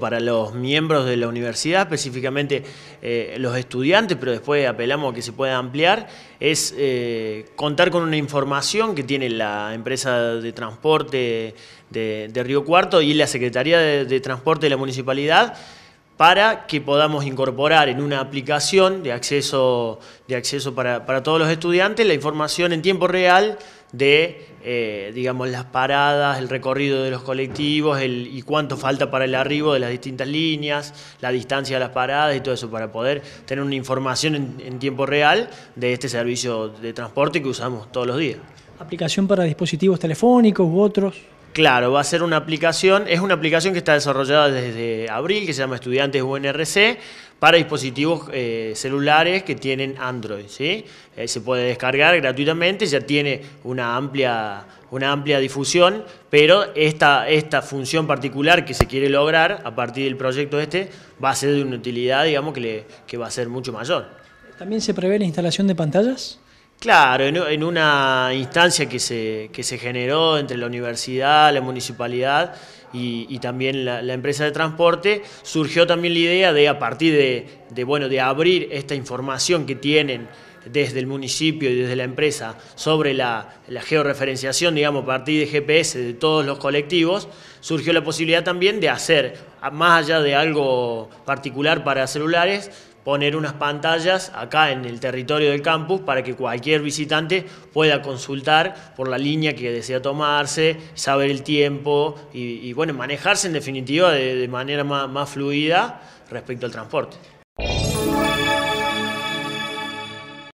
Para los miembros de la universidad, específicamente eh, los estudiantes, pero después apelamos a que se pueda ampliar, es eh, contar con una información que tiene la empresa de transporte de, Río Cuarto y la Secretaría de Transporte de la Municipalidad para que podamos incorporar en una aplicación de acceso, de acceso para, todos los estudiantes la información en tiempo real de, eh, digamos, las paradas, el recorrido de los colectivos y cuánto falta para el arribo de las distintas líneas, la distancia de las paradas y todo eso, para poder tener una información en tiempo real de este servicio de transporte que usamos todos los días. ¿Aplicación para dispositivos telefónicos u otros? Claro, va a ser una aplicación, es una aplicación que está desarrollada desde abril, que se llama Estudiantes UNRC, para dispositivos eh, celulares que tienen Android. ¿sí? Eh, se puede descargar gratuitamente, ya tiene una amplia, una amplia difusión, pero esta, esta función particular que se quiere lograr a partir del proyecto este va a ser de una utilidad digamos, que, le, que va a ser mucho mayor. ¿También se prevé la instalación de pantallas? Claro, en, una instancia que se, generó entre la universidad, la municipalidad y, también la, empresa de transporte, surgió también la idea de a partir de bueno, de abrir esta información que tienen desde el municipio y desde la empresa sobre la, la georreferenciación, digamos, a partir de GPS de todos los colectivos, surgió la posibilidad también de hacer, más allá de algo particular para celulares, poner unas pantallas acá en el territorio del campus para que cualquier visitante pueda consultar por la línea que desea tomarse, saber el tiempo y, bueno, manejarse en definitiva de, manera más fluida respecto al transporte.